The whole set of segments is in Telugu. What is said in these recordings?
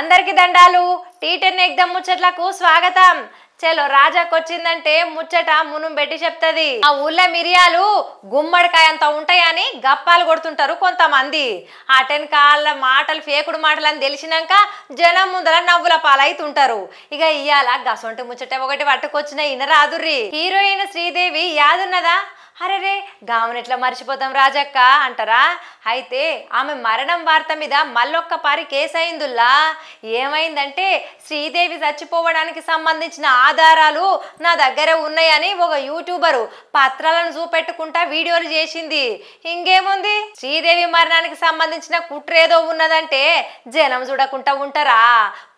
అందరికి దండాలు టీ టెన్ ఎగ్దం ముచ్చట్లకు స్వాగతం చలో రాజాకొచ్చిందంటే ముచ్చట మునం పెట్టి చెప్తది ఆ ఊళ్ళో మిరియాలు గుమ్మడికాయ అంత ఉంటాయని గప్పాలు కొడుతుంటారు కొంతమంది ఆ కాళ్ళ మాటలు ఫేకుడు మాటలు అని తెలిసినాక జనం ముందర నవ్వుల పాలైతుంటారు ఇక ఇయాల గసొంటి ముచ్చట ఒకటి పట్టుకొచ్చిన ఇనరాదుర్రి హీరోయిన్ శ్రీదేవి యాదున్నదా అరేరే గామనెట్లా మర్చిపోతాం రాజక్క అంటారా అయితే ఆమె మరణం వార్త మీద మళ్ళొక్క పారి కేసు అయిందుల్లా ఏమైందంటే శ్రీదేవి చచ్చిపోవడానికి సంబంధించిన ఆధారాలు నా దగ్గర ఉన్నాయని ఒక యూట్యూబరు పత్రాలను చూపెట్టుకుంటా వీడియోలు చేసింది ఇంకేముంది శ్రీదేవి మరణానికి సంబంధించిన కుట్ర ఏదో ఉన్నదంటే జనం చూడకుండా ఉంటారా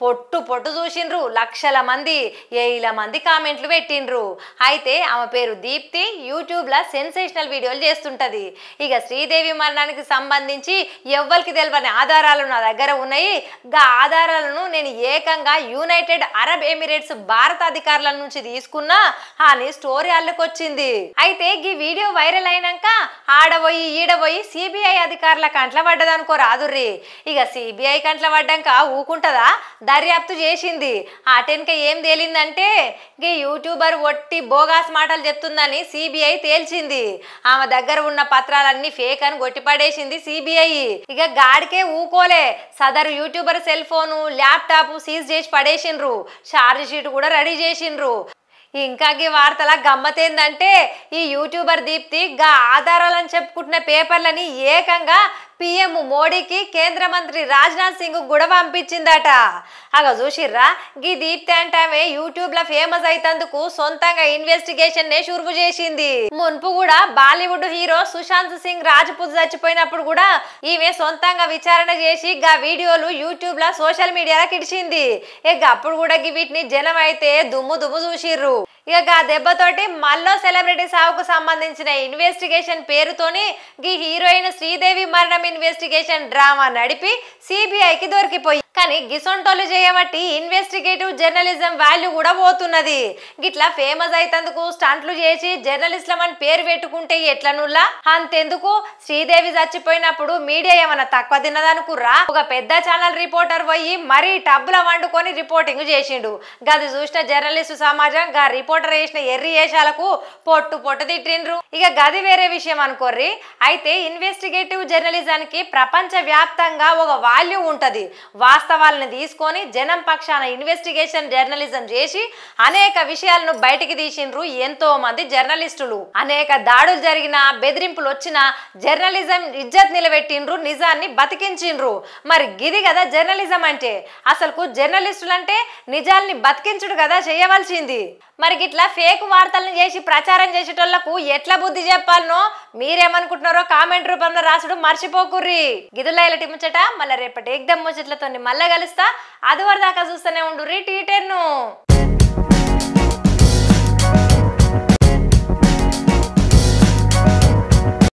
పొట్టు పొట్టు చూసిండ్రు లక్షల మంది ఏల మంది కామెంట్లు పెట్టిండ్రు అయితే ఆమె పేరు దీప్తి యూట్యూబ్లో సెన్సేషనల్ వీడియోలు చేస్తుంటుంది ఇక శ్రీదేవి మరణానికి సంబంధించి ఎవ్వరికి తెలియని ఆధారాలు నా దగ్గర ఉన్నాయి గా ఆధారాలను నేను ఏకంగా యునైటెడ్ అరబ్ ఎమిరేట్స్ భారత అధికారుల నుంచి తీసుకున్నా అని స్టోరీ అల్లుకొచ్చింది అయితే ఈ వీడియో వైరల్ అయినాక ఆడబోయి ఈడబోయి సిబిఐ అధికారుల కంట్ల పడ్డదనుకో రాదుర్రి ఇక సిబిఐ కంట్ల పడ్డాక ఊకుంటదా దర్యాప్తు చేసింది ఆ టెన్క ఏం తేలిందంటే ఈ యూట్యూబర్ ఒట్టి బోగాస్ మాటలు చెప్తుందని సిబిఐ తేల్చింది ఇచ్చింది ఆమె దగ్గర ఉన్న పత్రాలన్నీ ఫేక్ అని కొట్టిపడేసింది సిబిఐ ఇక గాడికే ఊకోలే సదరు YouTuber cell phone laptop seize చేసి పడేసిండ్రు ఛార్జ్ షీట్ కూడా రెడీ చేసిండ్రు ఇంకా ఈ వార్తల గమ్మతేందంటే ఈ యూట్యూబర్ దీప్తి గా ఆధారాలని చెప్పుకుంటున్న పేపర్లని ఏకంగా పిఎం మోడీకి కేంద్ర మంత్రి రాజ్నాథ్ సింగ్ కూడా పంపించిందట అగ చూసిర్రా గీ దీప్తి అంటామే యూట్యూబ్ లో ఫేమస్ అయితందుకు సొంతంగా ఇన్వెస్టిగేషన్ నే షురుపు చేసింది మున్పు కూడా బాలీవుడ్ హీరో సుశాంత్ సింగ్ రాజ్పుత్ చచ్చిపోయినప్పుడు కూడా ఈమె సొంతంగా విచారణ చేసి గా వీడియోలు యూట్యూబ్ లో సోషల్ మీడియాలో కిడిచింది ఇక అప్పుడు కూడా వీటిని జనం అయితే దుమ్ము దుమ్ము చూసిర్రు ఇక ఆ దెబ్బతోటి మల్లో సెలబ్రిటీ సావుకు సంబంధించిన ఇన్వెస్టిగేషన్ పేరుతోని ఈ హీరోయిన్ శ్రీదేవి మరణం ఇన్వెస్టిగేషన్ డ్రామా నడిపి సిబిఐకి దొరికిపోయి కానీ గిసొంటోళ్ళు చేయబట్టి ఇన్వెస్టిగేటివ్ జర్నలిజం వాల్యూ కూడా పోతున్నది గిట్లా ఫేమస్ అయితేందుకు స్టంట్లు చేసి జర్నలిస్ట్లం అని పేరు పెట్టుకుంటే ఎట్లనుల్లా అంతెందుకు శ్రీదేవి చచ్చిపోయినప్పుడు మీడియా ఏమైనా తక్కువ తిన్నదనుకుర్రా ఒక పెద్ద ఛానల్ రిపోర్టర్ పోయి మరీ టబ్బుల వండుకొని రిపోర్టింగ్ చేసిండు గది చూసిన జర్నలిస్టు సమాజం గా రిపోర్టర్ వేసిన ఎర్రి వేషాలకు పొట్టు పొట్టు తిట్టిండ్రు ఇక గది వేరే విషయం అనుకోర్రి అయితే ఇన్వెస్టిగేటివ్ జర్నలిజానికి ప్రపంచ వ్యాప్తంగా ఒక వాల్యూ ఉంటది వాస్తవ వాస్తవాలను తీసుకొని జనం పక్షాన ఇన్వెస్టిగేషన్ జర్నలిజం చేసి అనేక విషయాలను బయటికి తీసిండ్రు ఎంతో మంది జర్నలిస్టులు అనేక దాడులు జరిగిన బెదిరింపులు వచ్చిన జర్నలిజం ఇజ్జత్ నిలబెట్టిండ్రు నిజాన్ని బతికించిండ్రు మరి గిది కదా జర్నలిజం అంటే అసలు జర్నలిస్టులు అంటే నిజాల్ని బతికించుడు కదా చేయవలసింది మరి ఇట్లా ఫేక్ వార్తలను చేసి ప్రచారం చేసేటోళ్లకు ఎట్లా బుద్ధి చెప్పాలనో మీరేమనుకుంటున్నారో కామెంట్ రూపంలో రాసుడు మర్చిపోకుర్రి గిదులా ఇలా ముచ్చట మళ్ళీ రేపటి ఏకదం ముచ్చట్లతో మళ్ళీ మళ్ళా కలుస్తా అది వరదాకా చూస్తూనే ఉండు రీ టీటర్ను